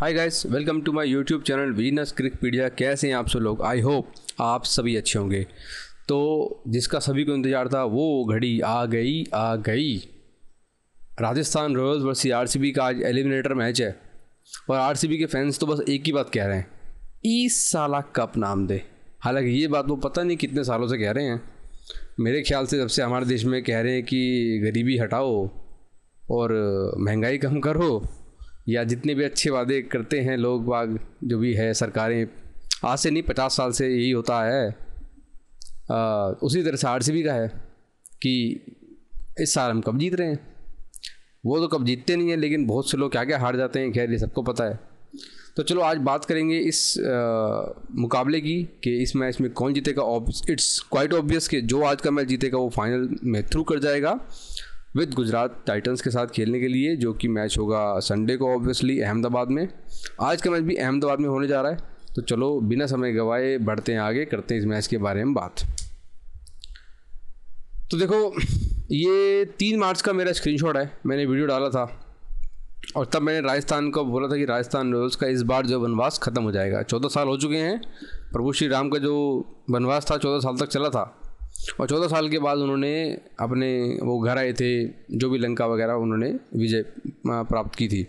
hi guys welcome to my YouTube channel Venus Cricpedia कैसे हैं आप सब लोग आई होप आप सभी अच्छे होंगे तो जिसका सभी को इंतज़ार था वो घड़ी आ गई आ गई राजस्थान रॉयल्स वर्सी आरसीबी का आज एलिमिनेटर मैच है और आरसीबी के फैंस तो बस एक ही बात कह रहे हैं इस साला कप नाम दे हालांकि ये बात वो पता नहीं कितने सालों से कह रहे हैं मेरे ख्याल से जब से हमारे देश में कह रहे हैं कि गरीबी हटाओ और महंगाई कम करो या जितने भी अच्छे वादे करते हैं लोग बाग जो भी है सरकारें आज से नहीं पचास साल से यही होता है आ, उसी तरह से आरसीबी का है कि इस साल हम कब जीत रहे हैं वो तो कब जीतते नहीं हैं लेकिन बहुत से लोग क्या क्या हार जाते हैं खैर ये सबको पता है तो चलो आज बात करेंगे इस आ, मुकाबले की कि इस मैच में कौन जीतेगा इट्स क्वाइट ऑब्वियस कि जो आज का मैच जीतेगा वो फाइनल में थ्रू कर जाएगा विद गुजरात टाइटंस के साथ खेलने के लिए जो कि मैच होगा संडे को ऑब्वियसली अहमदाबाद में आज का मैच भी अहमदाबाद में होने जा रहा है तो चलो बिना समय गवाए बढ़ते हैं आगे करते हैं इस मैच के बारे में बात तो देखो ये तीन मार्च का मेरा स्क्रीनशॉट है मैंने वीडियो डाला था और तब मैंने राजस्थान को बोला था कि राजस्थान रॉयल्स का इस बार जो वनवास ख़त्म हो जाएगा चौदह साल हो चुके हैं प्रभु श्री राम का जो वनवास था चौदह साल तक चला था और चौदह साल के बाद उन्होंने अपने वो घर आए थे जो भी लंका वगैरह उन्होंने विजय प्राप्त की थी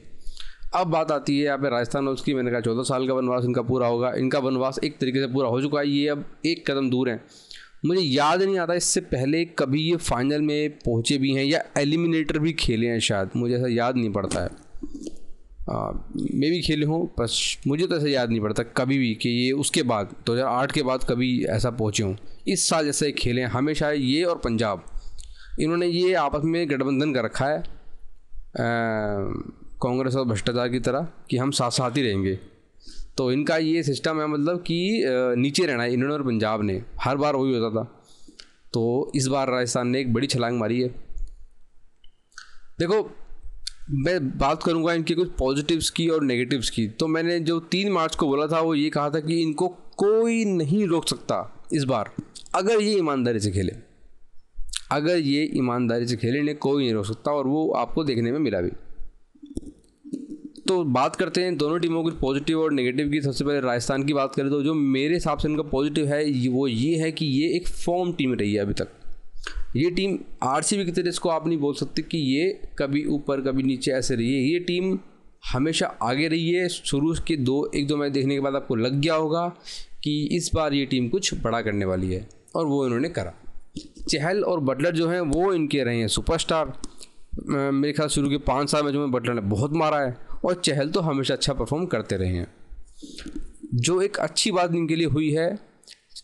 अब बात आती है यहाँ पे राजस्थान और उसकी मैंने कहा चौदह साल का वनवास इनका पूरा होगा इनका वनवास एक तरीके से पूरा हो चुका है ये अब एक कदम दूर है मुझे याद नहीं आता इससे पहले कभी ये फाइनल में पहुँचे भी हैं या एलिमिनेटर भी खेले हैं शायद मुझे ऐसा याद नहीं पड़ता है मे भी खेले हों बस मुझे तो ऐसा याद नहीं पड़ता कभी भी कि ये उसके बाद 2008 के बाद कभी ऐसा पहुँचे हों इस साल जैसे खेले हैं हमेशा ये और पंजाब इन्होंने ये आपस में गठबंधन कर रखा है कांग्रेस और भ्रष्टाचार की तरह कि हम साथ साथ ही रहेंगे तो इनका ये सिस्टम है मतलब कि नीचे रहना है इन्होंने और पंजाब ने हर बार वही होता था तो इस बार राजस्थान ने एक बड़ी छलांग मारी है देखो मैं बात करूंगा इनके कुछ पॉजिटिव्स की और नेगेटिव्स की तो मैंने जो तीन मार्च को बोला था वो ये कहा था कि इनको कोई नहीं रोक सकता इस बार अगर ये ईमानदारी से खेले अगर ये ईमानदारी से खेले इन्हें कोई नहीं रोक सकता और वो आपको देखने में मिला भी तो बात करते हैं दोनों टीमों की पॉजिटिव और नेगेटिव की सबसे पहले राजस्थान की बात करें तो जो मेरे हिसाब से इनका पॉजिटिव है वो ये है कि ये एक फॉर्म टीम रही है अभी तक ये टीम आरसीबी की तरह इसको आप नहीं बोल सकते कि ये कभी ऊपर कभी नीचे ऐसे रही है ये टीम हमेशा आगे रही है शुरू के दो एक दो मैच देखने के बाद आपको लग गया होगा कि इस बार ये टीम कुछ बड़ा करने वाली है और वो इन्होंने करा चहल और बटलर जो हैं वो इनके रहे हैं सुपरस्टार मेरे ख्याल शुरू के पाँच साल में जो है बटलर ने बहुत मारा है और चहल तो हमेशा अच्छा परफॉर्म करते रहे हैं जो एक अच्छी बात इनके लिए हुई है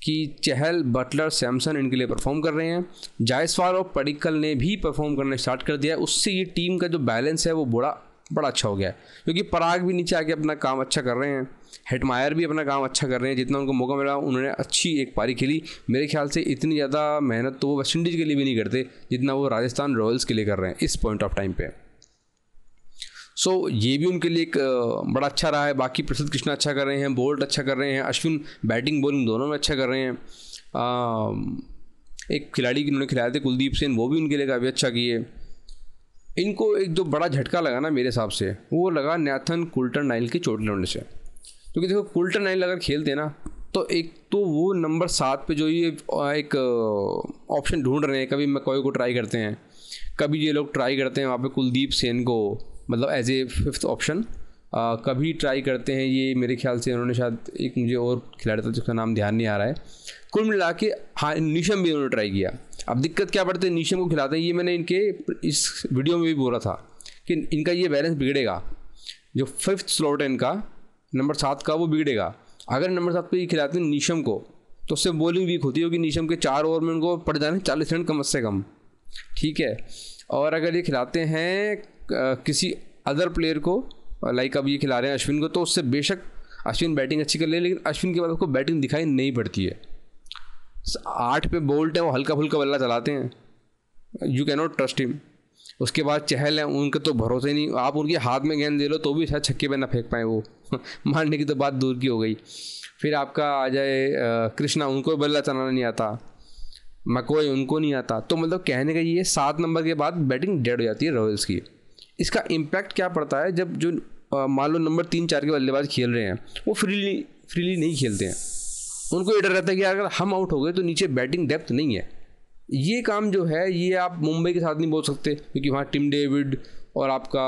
कि चहल बटलर सैमसन इनके लिए परफॉर्म कर रहे हैं जायसवाल और पडिकल ने भी परफॉर्म करना स्टार्ट कर दिया है उससे ये टीम का जो बैलेंस है वो बड़ा बड़ा अच्छा हो गया है क्योंकि पराग भी नीचे आके अपना काम अच्छा कर रहे हैं हेटमायर भी अपना काम अच्छा कर रहे हैं जितना उनको मौका मिला उन्होंने अच्छी एक पारी खेली मेरे ख्याल से इतनी ज़्यादा मेहनत तो वो वेस्ट इंडीज़ के लिए भी नहीं करते जितना वो राजस्थान रॉयल्स के लिए कर रहे हैं इस पॉइंट ऑफ टाइम पर सो so, ये भी उनके लिए एक बड़ा अच्छा रहा है बाकी प्रसिद्ध कृष्णा अच्छा कर रहे हैं बोल्ट अच्छा कर रहे हैं अश्विन बैटिंग बॉलिंग दोनों में अच्छा कर रहे हैं आ, एक खिलाड़ी उन्होंने खिलाए थे कुलदीप सेन वो भी उनके लिए काफ़ी अच्छा किए इनको एक जो बड़ा झटका लगा ना मेरे हिसाब से वो लगा न्याथन कुल्टन नाइल की चोट लड़ने से क्योंकि देखो कुल्टन नाइल अगर खेलते ना तो एक तो वो नंबर सात पे जो ये एक ऑप्शन ढूंढ रहे हैं कभी मकोई को ट्राई करते हैं कभी ये लोग ट्राई करते हैं वहाँ पे कुलदीप सेन को मतलब एज ए फिफ्थ ऑप्शन कभी ट्राई करते हैं ये मेरे ख्याल से उन्होंने शायद एक मुझे और खिलाड़ी था जिसका नाम ध्यान नहीं आ रहा है कुल मिला के हाँ नीशम भी उन्होंने ट्राई किया अब दिक्कत क्या पड़ती है नीशम को खिलाते हैं ये मैंने इनके इस वीडियो में भी बोला था कि इनका ये बैलेंस बिगड़ेगा जो फिफ्थ स्लॉट है इनका नंबर सात का वो बिगड़ेगा अगर नंबर सात पर ये खिलाते हैं नीशम को तो उससे बॉलिंग वीक होती होगी नीशम के चार ओवर में उनको पड़ जाने चालीस रन कम से कम ठीक है और अगर ये खिलाते हैं किसी अदर प्लेयर को लाइक अब ये खिला रहे हैं अश्विन को तो उससे बेशक अश्विन बैटिंग अच्छी कर ले लेकिन अश्विन के बाद आपको बैटिंग दिखाई नहीं पड़ती है आठ पे बोल्ट है वो हल्का फुल्का बल्ला चलाते हैं यू नॉट ट्रस्ट हिम उसके बाद चहल है उनके तो भरोसे नहीं आप उनके हाथ में गेंद दे लो तो भी शायद छक्के पर ना फेंक पाए वो मारने की तो बात दूर की हो गई फिर आपका आ जाए कृष्णा उनको बल्ला चलाना नहीं आता मकोई उनको नहीं आता तो मतलब कहने का ये सात नंबर के बाद बैटिंग डेड हो जाती है रॉयल्स की इसका इम्पैक्ट क्या पड़ता है जब जो मान लो नंबर तीन चार के बल्लेबाज खेल रहे हैं वो फ्रीली फ्रीली नहीं खेलते हैं उनको ये डर रहता है कि अगर हम आउट हो गए तो नीचे बैटिंग डेप्थ नहीं है ये काम जो है ये आप मुंबई के साथ नहीं बोल सकते क्योंकि वहाँ टिम डेविड और आपका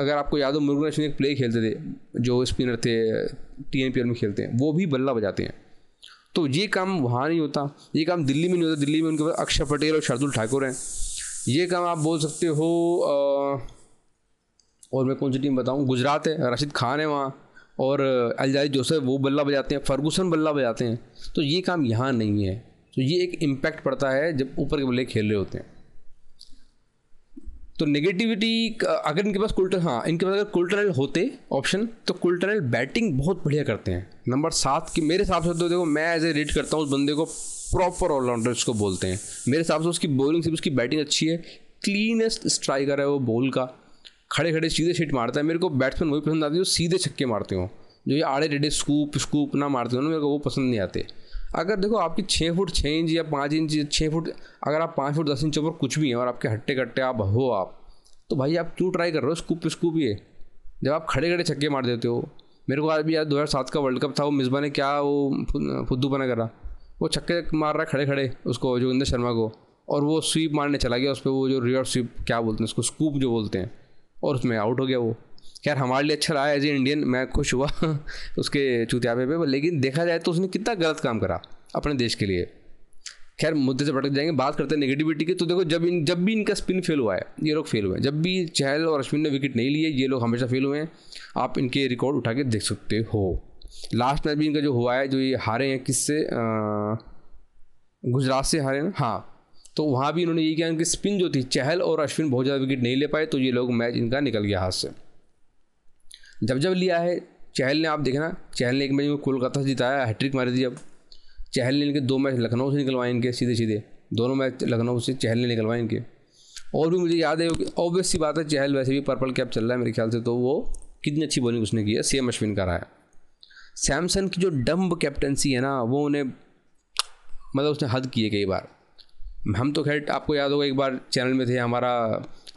अगर आपको याद हो मुर्गन अश्विन एक प्ले खेलते थे जो स्पिनर थे टी एन पी एल में खेलते हैं वो भी बल्ला बजाते हैं तो ये काम वहाँ नहीं होता ये काम दिल्ली में नहीं होता दिल्ली में उनके पास अक्षय पटेल और शार्दुल ठाकुर हैं ये काम आप बोल सकते हो और मैं कौन सी टीम बताऊँ गुजरात है राशिद खान है वहाँ और अलजाई जोसेफ वो बल्ला बजाते हैं फर्गूसन बल्ला बजाते हैं तो ये काम यहाँ नहीं है तो ये एक इम्पैक्ट पड़ता है जब ऊपर के बल्ले खेल रहे होते हैं तो नेगेटिविटी अगर इनके पास कुल्टर हाँ इनके पास अगर कुल्टरल होते ऑप्शन तो कुल्टरल बैटिंग बहुत बढ़िया करते हैं नंबर सात की मेरे हिसाब से तो देखो मैं एज ए रेट करता हूँ उस बंदे को प्रॉपर ऑलराउंडर इसको बोलते हैं मेरे हिसाब से उसकी बॉलिंग सिर्फ उसकी बैटिंग अच्छी है क्लीनेस्ट स्ट्राइकर है वो बॉल का खड़े खड़े सीधे शीट मारता है मेरे को बैट्समैन वही पसंद आते हैं जो सीधे छक्के मारते हो जो ये आड़े टेढ़े स्कूप स्कूप ना मारते हो ना मेरे को वो पसंद नहीं आते अगर देखो आपकी छः फुट छः इंच या पाँच इंच छः फुट अगर आप पाँच फुट दस इंच ऊपर कुछ भी हैं और आपके हट्टे कट्टे आप हो आप तो भाई आप क्यों ट्राई कर रहे हो स्कूप स्कूप ये जब आप खड़े खड़े छक्के मार देते हो मेरे को आज भी याद दो हज़ार सात का वर्ल्ड कप था वो मिसबा ने क्या वो फुद्दूपना करा वो छक्के मार रहा है खड़े खड़े उसको जोगिंदर शर्मा को और वो स्वीप मारने चला गया उस पर वो जो रिवर्स स्वीप क्या बोलते हैं उसको स्कूप जो बोलते हैं और उसमें आउट हो गया वो खैर हमारे लिए अच्छा रहा है एज ए इंडियन मैं खुश हुआ उसके चुतियाबे पे लेकिन देखा जाए तो उसने कितना गलत काम करा अपने देश के लिए खैर मुद्दे से भटक जाएंगे बात करते हैं नेगेटिविटी की तो देखो जब इन जब भी इनका स्पिन फेल हुआ है ये लोग फेल हुए हैं जब भी चहल और अश्विन ने विकेट नहीं लिए ये लोग हमेशा फेल हुए हैं आप इनके रिकॉर्ड उठा के देख सकते हो लास्ट मैच भी इनका जो हुआ है जो ये हारे हैं किससे गुजरात से हारे हैं हाँ तो वहाँ भी इन्होंने ये किया इनकी स्पिन जो थी चहल और अश्विन बहुत ज़्यादा विकेट नहीं ले पाए तो ये लोग मैच इनका निकल गया हाथ से जब जब लिया है चहल ने आप देखना चहल ने एक मैच में कोलकाता से जिताया हैट्रिक मारी थी जब चहल ने इनके दो मैच लखनऊ से निकलवाए इनके सीधे सीधे दोनों मैच लखनऊ से चहल ने निकलवाए इनके और भी मुझे याद है ऑब्वियस सी बात है चहल वैसे भी पर्पल कैप चल रहा है मेरे ख्याल से तो वो कितनी अच्छी बॉलिंग उसने की है सेम अश्विन का रहा है सैमसन की जो डम्ब कैप्टनसी है ना वो उन्हें मतलब उसने हद किए कई बार हम तो खैर आपको याद होगा एक बार चैनल में थे हमारा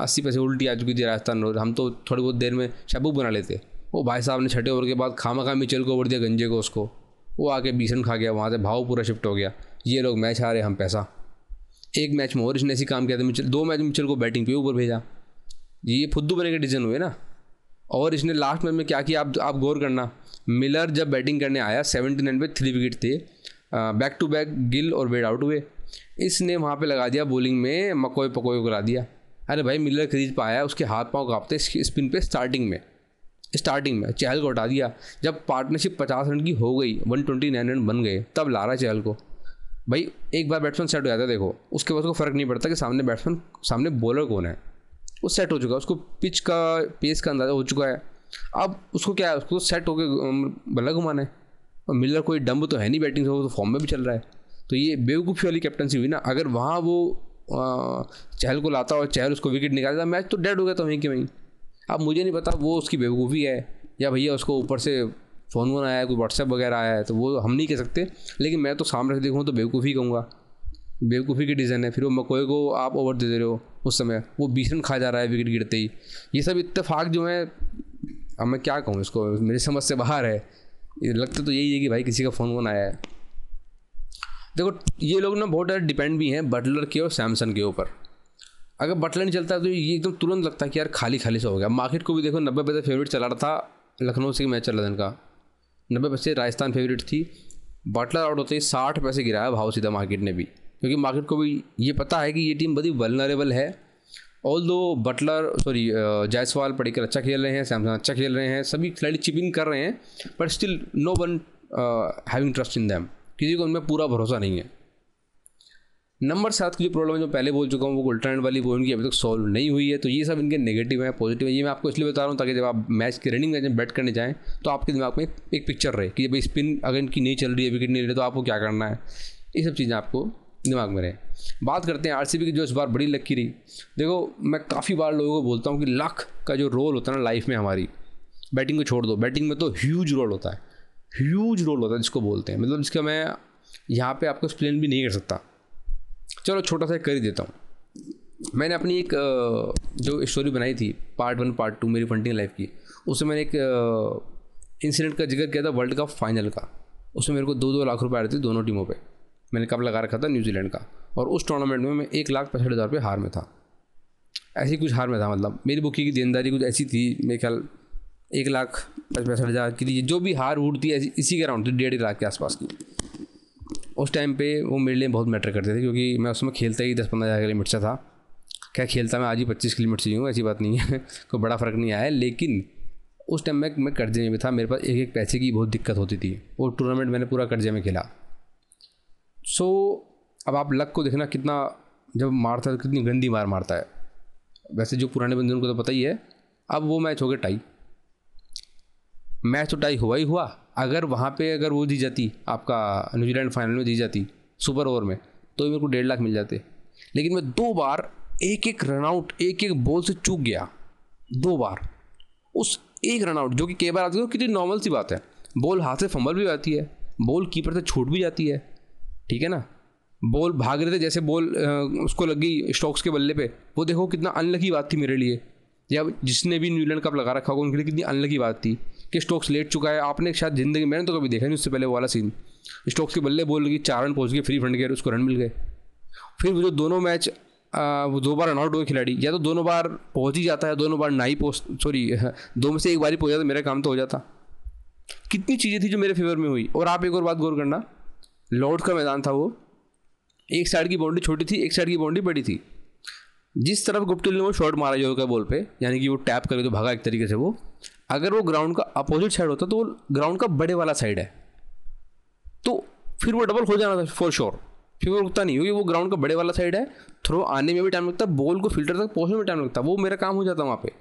अस्सी पैसे उल्टी आ चुकी थी राजस्थान रोड हम तो थोड़ी बहुत देर में शबूक बना लेते वो भाई साहब ने छठे ओवर के बाद खामा खा मिचल को ओवर दिया गंजे को उसको वो आके बीस रन खा गया वहाँ से भाव पूरा शिफ्ट हो गया ये लोग मैच हारे हम पैसा एक मैच में और इसने ऐसी काम किया था मिचल दो मैच मिचल को बैटिंग पे ऊपर भेजा ये फुद्दू बने के डिसीजन हुए ना और इसने लास्ट मैच में क्या किया आप आप गौर करना मिलर जब बैटिंग करने आया सेवेंटी रन पे थ्री विकेट थे बैक टू बैक गिल और वेड आउट हुए इसने वहाँ पे लगा दिया बॉलिंग में मकोए पकोए को दिया अरे भाई मिलर खरीद पाया उसके हाथ पाँव कांपते स्पिन पे स्टार्टिंग में स्टार्टिंग में चहल को हटा दिया जब पार्टनरशिप पचास रन की हो गई वन ट्वेंटी नाइन रन बन गए तब ला रहा चहल को भाई एक बार बैट्समैन सेट हो जाता है देखो उसके बाद उसको फर्क नहीं पड़ता कि सामने बैट्समैन सामने बॉलर कौन है वो सेट हो चुका है उसको पिच का पेस का अंदाज़ा हो चुका है अब उसको क्या है उसको सेट होकर बल्ला घुमाना है और मिलर कोई डम्ब तो है नहीं बैटिंग से वो तो फॉर्म में भी चल रहा है तो ये बेवकूफ़ी वाली कैप्टनसी हुई ना अगर वहाँ वो चहल को लाता और चहल उसको विकेट निकालता मैच तो डेड हो गया था वहीं के वहीं अब मुझे नहीं पता वो उसकी बेवकूफ़ी है या भैया उसको ऊपर से फ़ोन वोन आया है कोई व्हाट्सएप वगैरह आया है तो वो हम नहीं कह सकते लेकिन मैं तो सामने से देखूँ तो बेवकूफ़ी कहूँगा बेवकूफ़ी की डिजाइन है फिर वो मकोए को आप ओवर दे दे रहे हो उस समय वो बीस रन खा जा रहा है विकेट गिरते ही ये सब इतफाक जो है अब मैं क्या कहूँ इसको मेरी समझ से बाहर है लगता तो यही है कि भाई किसी का फ़ोन वोन आया है देखो ये लोग ना बहुत ज़्यादा डिपेंड भी हैं बटलर के और सैमसंग के ऊपर अगर बटलर नहीं चलता तो ये एकदम तुरंत लगता है कि यार खाली खाली सा हो गया मार्केट को भी देखो नब्बे पैसे फेवरेट चला रहा था लखनऊ से मैच चला रहा था नब्बे पैसे राजस्थान फेवरेट थी बटलर आउट होते ही साठ पैसे गिराया भाव सीधा मार्केट ने भी क्योंकि मार्केट को भी ये पता है कि ये टीम बड़ी वलनरेबल है ऑल दो बटलर सॉरी जायसवाल पढ़कर अच्छा खेल रहे हैं सैमसंग अच्छा खेल रहे हैं सभी खिलाड़ी चिपिंग कर रहे हैं but still no one having trust in them किसी को उनमें पूरा भरोसा नहीं है नंबर सात की जो प्रॉब्लम है जो पहले बोल चुका हूँ वो उल्टरनेट वाली वो उनकी अभी तक सॉल्व नहीं हुई है तो ये सब इनके नेगेटिव है पॉजिटिव है ये मैं आपको इसलिए बता रहा हूँ ताकि जब आप मैच की रनिंग में बैट करने जाएँ तो आपके दिमाग में एक पिक्चर रहे कि भाई स्पिन अगर इनकी नहीं चल रही है विकेट नहीं ले रही तो आपको क्या करना है ये सब चीज़ें आपको दिमाग में रहे बात करते हैं आरसीबी की जो इस बार बड़ी लकी रही देखो मैं काफ़ी बार लोगों को बोलता हूँ कि लक का जो रोल होता है ना लाइफ में हमारी बैटिंग को छोड़ दो बैटिंग में तो ह्यूज रोल होता है ह्यूज रोल होता है जिसको बोलते हैं मतलब जिसका मैं यहाँ पे आपको एक्सप्लेन भी नहीं कर सकता चलो छोटा सा कर ही देता हूँ मैंने अपनी एक जो स्टोरी बनाई थी पार्ट वन पार्ट टू मेरी फंटिंग लाइफ की उसमें मैंने एक इंसिडेंट का जिक्र किया था वर्ल्ड कप फाइनल का उसमें मेरे को दो दो लाख रुपए आ रहे थे दोनों टीमों पर मैंने कब लगा रखा था न्यूजीलैंड का और उस टूर्नामेंट में मैं एक लाख पैंसठ हज़ार रुपये हार में था ऐसी कुछ हार में था मतलब मेरी बुकी की देनदारी कुछ ऐसी थी मेरे ख्याल एक लाख पैंसठ हज़ार के लिए जो भी हार उड़ती है ऐसी इसी के अराउंड थी डेढ़ लाख के आसपास की उस टाइम पे वो मेरे लिए बहुत मैटर करते थे क्योंकि मैं उसमें खेलता ही दस पंद्रह हज़ार किलोमीटर से था क्या खेलता मैं आज ही पच्चीस किलोमीटर से ही हूँ ऐसी बात नहीं है कोई बड़ा फ़र्क नहीं आया लेकिन उस टाइम में मैं कर्जे में भी था मेरे पास एक एक पैसे की बहुत दिक्कत होती थी वो टूर्नामेंट मैंने पूरा कर्जे में खेला सो so, अब आप लक को देखना कितना जब मारता है तो कितनी गंदी मार मारता है वैसे जो पुराने बंदे उनको तो पता ही है अब वो मैच हो गया टाई मैच तो टाई हुआ ही हुआ अगर वहाँ पे अगर वो दी जाती आपका न्यूजीलैंड फाइनल में दी जाती सुपर ओवर में तो मेरे को डेढ़ लाख मिल जाते लेकिन मैं दो बार एक एक रनआउट एक एक बॉल से चूक गया दो बार उस एक रनआउट जो कि कई बार आती है कितनी नॉर्मल सी बात है बॉल हाथ से फंबल भी आती है बॉल कीपर से छूट भी जाती है ठीक है ना बॉल भाग रहे थे जैसे बॉल उसको लग गई स्टॉक्स के बल्ले पे वो देखो कितना अनलकी बात थी मेरे लिए या जिसने भी न्यूजीलैंड कप लगा रखा होगा उनके लिए कितनी अनलकी बात थी कि स्टॉक्स लेट चुका है आपने शायद जिंदगी मैंने तो कभी देखा नहीं उससे पहले वाला सीन स्टॉक्स के बल्ले बोल लगी चार रन पहुँच गए फ्री फ्रंट गए उसको रन मिल गए फिर वो जो दोनों मैच वो दो बार रनआउट हुए खिलाड़ी या तो दोनों बार पहुँच ही जाता है दोनों बार ना ही पहुँच सॉरी दो में से एक बार ही पहुँच जाता मेरा काम तो हो जाता कितनी चीज़ें थी जो मेरे फेवर में हुई और आप एक और बात गौर करना लॉर्ड का मैदान था वो एक साइड की बाउंड्री छोटी थी एक साइड की बाउंड्री बड़ी थी जिस तरफ गुप्टिल ने वो शॉट मारा जो का बॉल पे यानी कि वो टैप करके तो भागा एक तरीके से वो अगर वो ग्राउंड का अपोजिट साइड होता तो वो ग्राउंड का बड़े वाला साइड है तो फिर वो डबल हो जाना था फॉर श्योर फिर वो रुकता नहीं क्योंकि वो ग्राउंड का बड़े वाला साइड है थ्रो आने में भी टाइम लगता है बॉल को फिल्टर तक पहुँचने में टाइम लगता है वो मेरा काम हो जाता वहाँ पर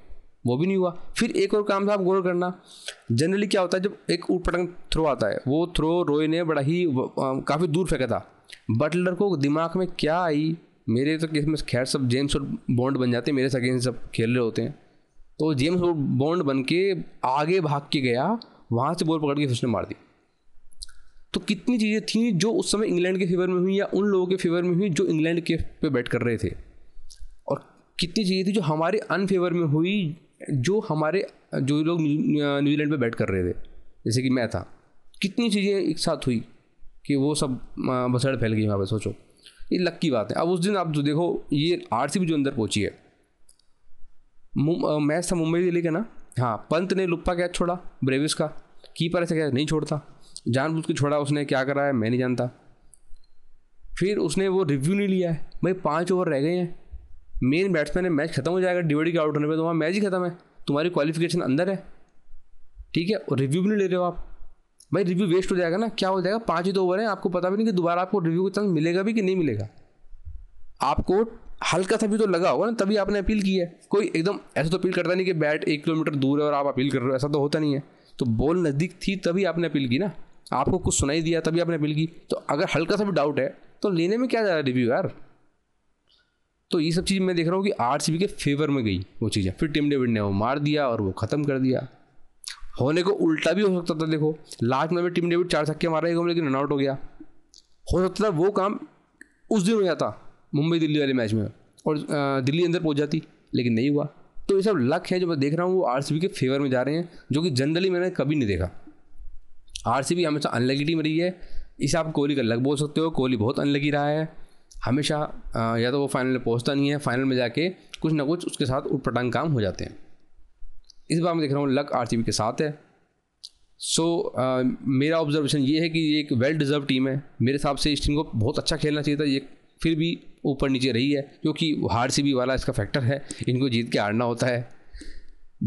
वो भी नहीं हुआ फिर एक और काम था आप गौर करना जनरली क्या होता है जब एक ऊट पटंग थ्रो आता है वो थ्रो रोय ने बड़ा ही काफ़ी दूर फेंका था बटलर को दिमाग में क्या आई मेरे तो किस में खैर सब जेम्स और बॉन्ड बन जाते हैं मेरे सगे सब खेल रहे होते हैं तो जेम्स और बॉन्ड बन के आगे भाग के गया वहाँ से बॉल पकड़ के उसने मार दी तो कितनी चीज़ें थी जो उस समय इंग्लैंड के फेवर में हुई या उन लोगों के फेवर में हुई जो इंग्लैंड के पे बैट कर रहे थे और कितनी चीज़ें थी जो हमारे अनफेवर में हुई जो हमारे जो लोग न्यूजीलैंड पे बैट कर रहे थे जैसे कि मैं था कितनी चीज़ें एक साथ हुई कि वो सब बसड़ फैल गई वहाँ पर सोचो ये लक की बात है अब उस दिन आप जो तो देखो ये आर सी जो अंदर पहुँची है मैच था मुंबई दिल्ली का ना हाँ पंत ने लुप्पा कैच छोड़ा ब्रेविस का कीपर ऐसे कैच नहीं छोड़ता जानबूझ के छोड़ा उसने क्या करा है मैं नहीं जानता फिर उसने वो रिव्यू नहीं लिया है भाई पाँच ओवर रह गए हैं मेन बैट्समैन है मैच खत्म हो जाएगा डीवीडी के आउट होने पर तुम्हारा मैच ही खत्म है तुम्हारी क्वालिफिकेशन अंदर है ठीक है और रिव्यू भी नहीं ले रहे हो आप भाई रिव्यू वेस्ट हो जाएगा ना क्या हो जाएगा पाँच ही दो तो ओवर हैं आपको पता भी नहीं कि दोबारा आपको रिव्यू का चांस मिलेगा भी कि नहीं मिलेगा आपको हल्का सा भी तो लगा होगा ना तभी आपने अपील की है कोई एकदम ऐसा तो अपील करता नहीं कि बैट एक किलोमीटर दूर है और आप अपील कर रहे हो ऐसा तो होता नहीं है तो बॉल नज़दीक थी तभी आपने अपील की ना आपको कुछ सुनाई दिया तभी आपने अपील की तो अगर हल्का सा भी डाउट है तो लेने में क्या जा रहा है रिव्यू यार तो ये सब चीज़ मैं देख रहा हूँ कि आर के फेवर में गई वो चीज़ें फिर टीम डेविड ने वो मार दिया और वो ख़त्म कर दिया होने को उल्टा भी हो सकता था देखो लास्ट में टीम डेविड चार छक्के मारा एक लेकिन रनआउट हो गया हो सकता था वो काम उस दिन हो जाता मुंबई दिल्ली वाले मैच में और दिल्ली अंदर पहुंच जाती लेकिन नहीं हुआ तो ये सब लक है जो मैं देख रहा हूँ वो आर के फेवर में जा रहे हैं जो कि जनरली मैंने कभी नहीं देखा आर हमेशा अनलगी टीम रही है इसे आप कोहली का लक बोल सकते हो कोहली बहुत अनलगी रहा है हमेशा या तो वो फाइनल में पहुँचता नहीं है फाइनल में जाके कुछ ना कुछ उसके साथ उटपटांग काम हो जाते हैं इस बार मैं देख रहा हूँ लक आर के साथ है सो so, uh, मेरा ऑब्जर्वेशन ये है कि ये एक वेल डिज़र्व टीम है मेरे हिसाब से इस टीम को बहुत अच्छा खेलना चाहिए था ये फिर भी ऊपर नीचे रही है क्योंकि हार सी भी वाला इसका फैक्टर है इनको जीत के हारना होता है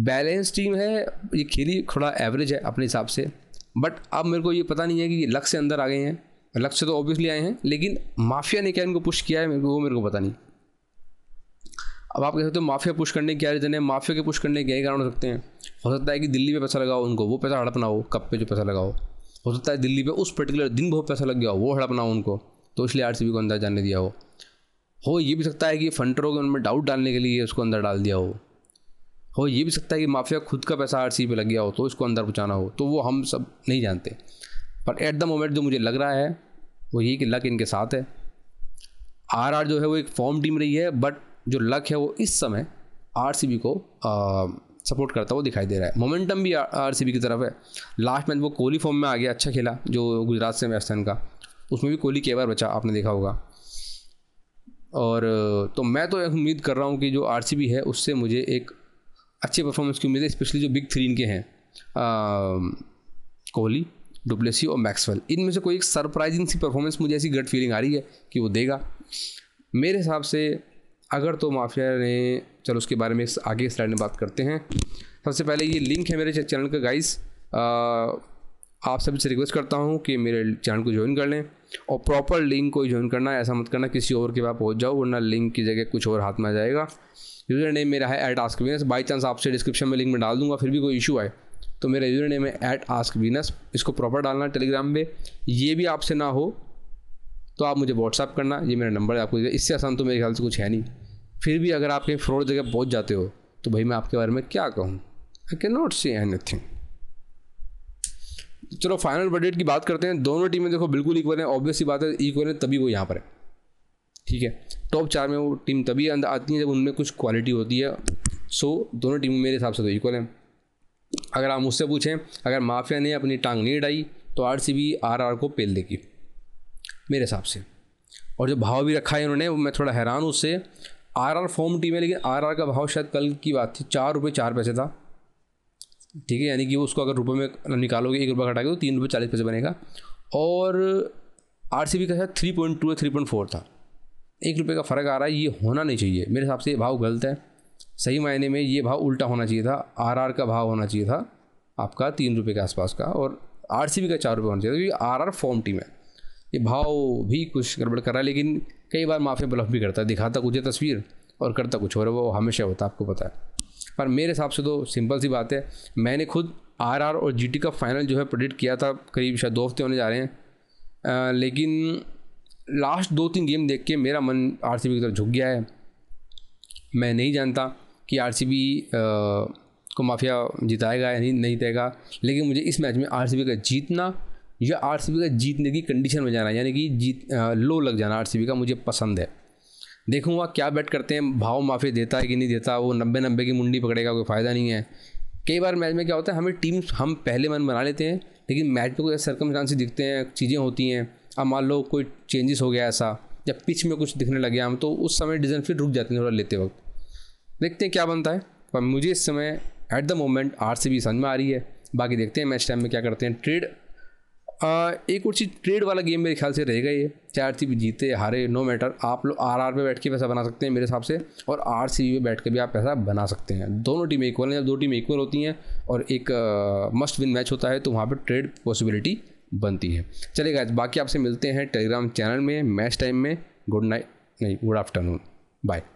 बैलेंस टीम है ये खेली थोड़ा एवरेज है अपने हिसाब से बट अब मेरे को ये पता नहीं है कि ये लक से अंदर आ गए हैं लक्ष्य तो ऑब्वियसली आए हैं लेकिन माफिया ने क्या इनको पुश किया है मेरे को वो मेरे को पता नहीं अब आप कह सकते हो माफिया पुश करने के क्या रीजन है माफिया के पुश करने के क्या कारण हो सकते हैं हो सकता है कि दिल्ली में पैसा लगाओ उनको वो पैसा हड़पना हो कप पे जो पैसा लगाओ हो सकता है दिल्ली पे उस पर्टिकुलर दिन बहुत पैसा लग गया हो वो हड़पना हो उनको तो इसलिए आर को अंदर जाने दिया हो हो ये भी सकता है कि फंटरों के उनमें डाउट डालने के लिए उसको अंदर डाल दिया हो हो ये भी सकता है कि माफिया खुद का पैसा आर पे लग गया हो तो इसको अंदर पहुँचाना हो तो वो हम सब नहीं जानते पर एट द मोमेंट जो मुझे लग रहा है वही कि लक इनके साथ है आर आर जो है वो एक फॉर्म टीम रही है बट जो लक है वो इस समय आर सी बी को आ, सपोर्ट करता हुआ दिखाई दे रहा है मोमेंटम भी आर सी बी की तरफ है लास्ट मैच वो कोहली फॉर्म में आ गया अच्छा खेला जो गुजरात से मैचन का उसमें भी कोहली कई बार बचा आपने देखा होगा और तो मैं तो उम्मीद कर रहा हूँ कि जो आर सी बी है उससे मुझे एक अच्छे परफॉर्मेंस की उम्मीद है स्पेशली जो बिग थ्री इनके हैं कोहली डुप्लेसी और मैक्सवेल इनमें से कोई एक सरप्राइजिंग सी परफॉर्मेंस मुझे ऐसी गट फीलिंग आ रही है कि वो देगा मेरे हिसाब से अगर तो माफिया ने चलो उसके बारे में आगे स्लाइड में बात करते हैं सबसे पहले ये लिंक है मेरे चैनल का गाइस आप सभी से रिक्वेस्ट करता हूँ कि मेरे चैनल को ज्वाइन कर लें और प्रॉपर लिंक को ज्वाइन करना ऐसा मत करना किसी और के पास पहुँच जाओ वरना लिंक की जगह कुछ और हाथ में आ जाएगा यूजर नेम मेरा है एट आस्क बाई चांस आपसे डिस्क्रिप्शन में लिंक में डाल दूंगा फिर भी कोई इशू आए तो मेरा यूजर नेम है एट आस्क वीनस इसको प्रॉपर डालना टेलीग्राम में ये भी आपसे ना हो तो आप मुझे व्हाट्सअप करना ये मेरा नंबर है आपको इससे आसान तो मेरे ख्याल से कुछ है नहीं फिर भी अगर आप कहीं फ्रॉड जगह पहुँच जाते हो तो भाई मैं आपके बारे में क्या कहूँ I can not see anything चलो फाइनल बजट की बात करते हैं दोनों टीमें देखो बिल्कुल इक्वल है ऑब्वियसली बात है इक्वल है तभी वो यहाँ पर है ठीक है टॉप चार में वो टीम तभी अंदर आती है जब उनमें कुछ क्वालिटी होती है सो दोनों टीम मेरे हिसाब से तो इक्वल हैं अगर आप मुझसे पूछें अगर माफिया ने अपनी टांग नहीं डाई तो R C B R R को पेल देगी मेरे हिसाब से और जो भाव भी रखा है उन्होंने वो मैं थोड़ा हैरान हूँ उससे आर आर फॉर्म टीम है लेकिन आर आर का भाव शायद कल की बात थी चार रुपये चार पैसे था ठीक है यानी कि वो उसको अगर रुपये में निकालोगे एक रुपये घटा के तो तीन रुपये चालीस पैसे बनेगा और आर सी बी का शायद थ्री पॉइंट टू या थ्री पॉइंट फोर था एक रुपये का फ़र्क आ रहा है ये होना नहीं चाहिए मेरे हिसाब से ये भाव गलत है सही मायने में ये भाव उल्टा होना चाहिए था आर का भाव होना चाहिए था आपका तीन रुपये के आसपास का और आर का चार रुपये होना चाहिए था क्योंकि आर आर फॉर्म टीम है ये भाव भी कुछ गड़बड़ कर रहा है लेकिन कई बार माफिया ब्लफ भी करता है दिखाता कुछ है तस्वीर और करता कुछ और वो हमेशा होता है आपको पता है पर मेरे हिसाब से तो सिंपल सी बात है मैंने खुद आर आर और जी का फाइनल जो है प्रोडिक्ट किया था करीब शायद दो हफ्ते होने जा रहे हैं आ, लेकिन लास्ट दो तीन गेम देख के मेरा मन आर की तरफ झुक गया है मैं नहीं जानता कि आर को माफिया जिताएगा या नहीं नहीं देगा लेकिन मुझे इस मैच में आर का जीतना या आर का जीतने की कंडीशन में जाना यानी कि जीत लो लग जाना आर का मुझे पसंद है देखूंगा क्या बैट करते हैं भाव माफिया देता है कि नहीं देता वो नब्बे नब्बे की मुंडी पकड़ेगा कोई फ़ायदा नहीं है कई बार मैच में क्या होता है हमें टीम हम पहले मन बना लेते हैं लेकिन मैच में कोई सरकम चांसेस दिखते हैं चीज़ें होती हैं अब मान लो कोई चेंजेस हो गया ऐसा जब पिच में कुछ दिखने लगे हम तो उस समय डिज़न फिर रुक जाते हैं थोड़ा लेते वक्त देखते हैं क्या बनता है पर मुझे इस समय at the moment R C समझ में आ रही है बाकी देखते हैं मैच टाइम में क्या करते हैं ट्रेड आ, एक और चीज़ ट्रेड वाला गेम मेरे ख्याल से रहेगा ये चाहे आर जीते हारे नो मैटर आप लोग आर आर पे बैठ के पैसा बना सकते हैं मेरे हिसाब से और आर सी पे बैठ के भी आप पैसा बना सकते हैं दोनों टीमें इक्वल हैं जब दो टीमें इक्वल होती हैं और एक मस्ट विन मैच होता है तो वहाँ पर ट्रेड पॉसिबिलिटी बनती है चलेगा बाकी आपसे मिलते हैं टेलीग्राम चैनल में मैच टाइम में गुड नाइट नहीं गुड आफ्टरनून बाय